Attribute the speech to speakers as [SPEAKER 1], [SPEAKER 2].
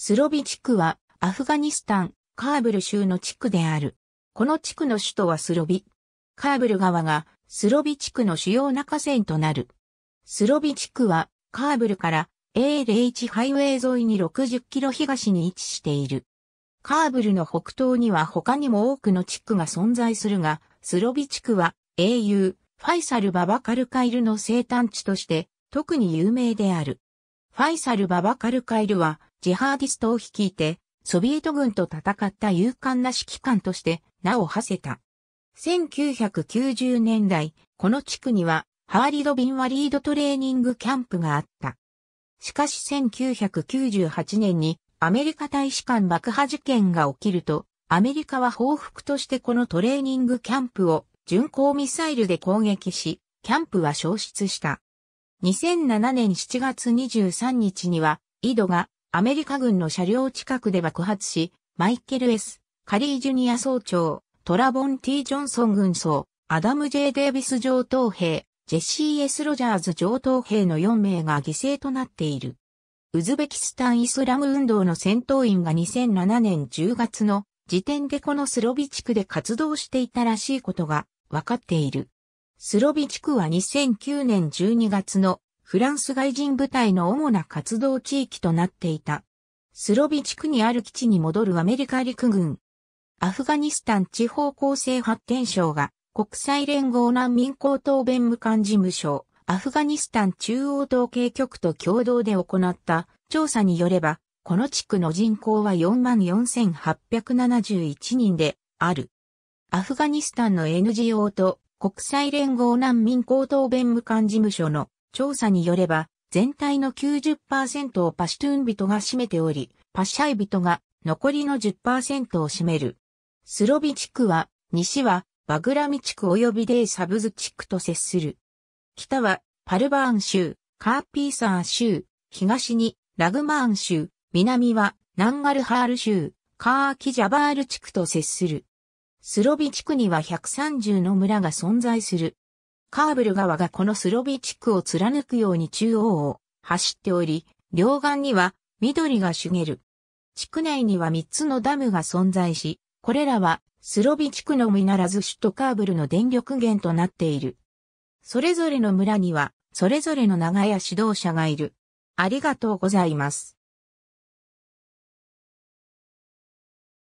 [SPEAKER 1] スロビ地区はアフガニスタン、カーブル州の地区である。この地区の首都はスロビ。カーブル川がスロビ地区の主要な河川となる。スロビ地区はカーブルから A01 ハイウェイ沿いに60キロ東に位置している。カーブルの北東には他にも多くの地区が存在するが、スロビ地区は英雄、ファイサル・ババカルカイルの生誕地として特に有名である。ファイサル・ババカルカイルはジハーディストを率いて、ソビエト軍と戦った勇敢な指揮官として名を馳せた。1990年代、この地区には、ハーリド・ビンワリードトレーニングキャンプがあった。しかし1998年にアメリカ大使館爆破事件が起きると、アメリカは報復としてこのトレーニングキャンプを巡航ミサイルで攻撃し、キャンプは消失した。2007年7月23日には、井戸がアメリカ軍の車両近くで爆発し、マイケル S、カリー・ジュニア総長、トラボン・ T・ ジョンソン軍曹、アダム・ J・ デイビス上等兵、ジェシー・ S・ ロジャーズ上等兵の4名が犠牲となっている。ウズベキスタン・イスラム運動の戦闘員が2007年10月の時点でこのスロビ地区で活動していたらしいことが分かっている。スロビ地区は2009年12月のフランス外人部隊の主な活動地域となっていた。スロビ地区にある基地に戻るアメリカ陸軍。アフガニスタン地方構成発展省が国際連合難民高等弁務官事務所、アフガニスタン中央統計局と共同で行った調査によれば、この地区の人口は44,871人である。アフガニスタンの NGO と国際連合難民高等弁務官事務所の調査によれば、全体の90%をパシュトゥーン人が占めており、パシャイ人が残りの10%を占める。スロビ地区は、西はバグラミ地区及びデイサブズ地区と接する。北はパルバーン州、カーピーサー州、東にラグマーン州、南はナンガルハール州、カーキジャバール地区と接する。スロビ地区には130の村が存在する。カーブル川がこのスロビ地区を貫くように中央を走っており、両岸には緑が茂る。地区内には3つのダムが存在し、これらはスロビ地区のみならず首都カーブルの電力源となっている。それぞれの村には、それぞれの長屋指導者がいる。ありがとうございます。